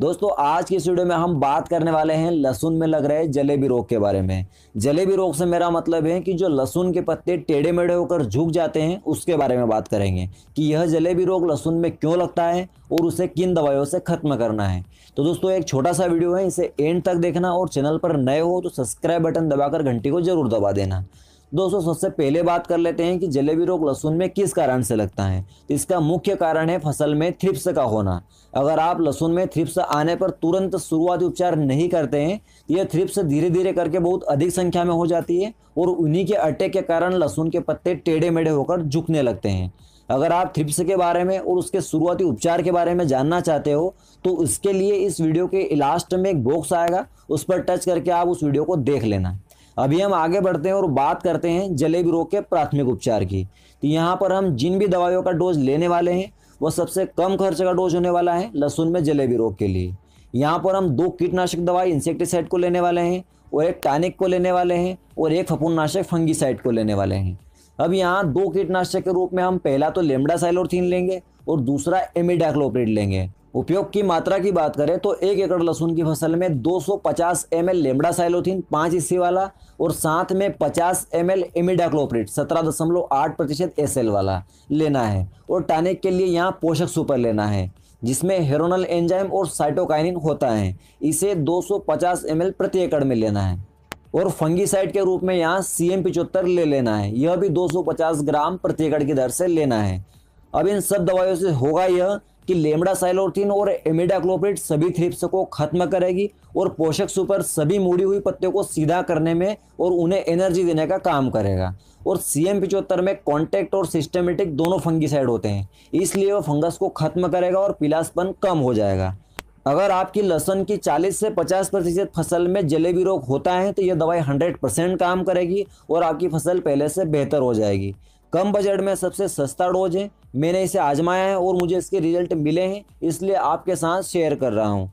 दोस्तों आज की इस वीडियो में हम बात करने वाले हैं लहसुन में लग रहे जलेबी रोग के बारे में जलेबी रोग से मेरा मतलब है कि जो लहसुन के पत्ते टेढ़े मेढ़े होकर झुक जाते हैं उसके बारे में बात करेंगे कि यह जलेबी रोग लहसुन में क्यों लगता है और उसे किन दवाइयों से खत्म करना है तो दोस्तों एक छोटा सा वीडियो है इसे एंड तक देखना और चैनल पर नए हो तो सब्सक्राइब बटन दबाकर घंटी को जरूर दबा देना दोस्तों सबसे पहले बात कर लेते हैं कि जलेबी रोग लहसुन में किस कारण से लगता है इसका मुख्य कारण है फसल में थ्रिप्स का होना अगर आप लहसुन में थ्रिप्स आने पर तुरंत शुरुआती उपचार नहीं करते हैं तो यह थ्रिप्स धीरे धीरे करके बहुत अधिक संख्या में हो जाती है और उन्हीं के अटैक के कारण लहसुन के पत्ते टेढ़े मेढ़े होकर झुकने लगते हैं अगर आप थ्रिप्स के बारे में और उसके शुरुआती उपचार के बारे में जानना चाहते हो तो उसके लिए इस वीडियो के लास्ट में एक बॉक्स आएगा उस पर टच करके आप उस वीडियो को देख लेना अभी हम आगे बढ़ते हैं और बात करते हैं जलेबी रोग के प्राथमिक उपचार की तो यहाँ पर हम जिन भी दवाइयों का डोज लेने वाले हैं वह सबसे कम खर्च का डोज होने वाला है लहसुन में जलेबी रोग के लिए यहाँ पर हम दो कीटनाशक दवाई इंसेक्टिसाइड को लेने वाले हैं और एक टैनिक को लेने वाले हैं और एक फफूननाशक फंगीसाइड को लेने वाले हैं अब यहाँ दो कीटनाशक के रूप में हम पहला तो साइलोथीन लेंगे और दूसरा एमिडाक्लोप्रिड लेंगे उपयोग की मात्रा की बात करें तो एक एकड़ लहसुन की फसल में 250 एम एल लेमडा साइलोथिन पाँच हिस्से वाला और साथ में 50 एम एल इमिडाक्लोप्रिट सत्रह दशमलव आठ प्रतिशत एस वाला लेना है और टानिक के लिए यहाँ पोषक सुपर लेना है जिसमें हेरोनल एंजाइम और साइटोकाइनिन होता है इसे 250 एम प्रति एकड़ में लेना है और फंगीसाइड के रूप में यहाँ सी एम पिचोत्तर ले लेना है यह भी दो ग्राम प्रति एकड़ की दर से लेना है अब इन सब दवाइयों से होगा यह कि लेमडा साइलोरथिन और एमिडाक्लोप्रिड सभी थ्रिप्स को खत्म करेगी और पोषक सुपर सभी मुड़ी हुई पत्तियों को सीधा करने में और उन्हें एनर्जी देने का काम करेगा और सी एम पिचोत्तर में कॉन्टैक्ट और सिस्टमेटिक दोनों फंगिसाइड होते हैं इसलिए वह फंगस को खत्म करेगा और पिलासपन कम हो जाएगा अगर आपकी लहसुन की 40 से 50 प्रतिशत फसल में जलेबी रोग होता है तो यह दवाई 100 परसेंट काम करेगी और आपकी फसल पहले से बेहतर हो जाएगी कम बजट में सबसे सस्ता डोज है मैंने इसे आजमाया है और मुझे इसके रिजल्ट मिले हैं इसलिए आपके साथ शेयर कर रहा हूँ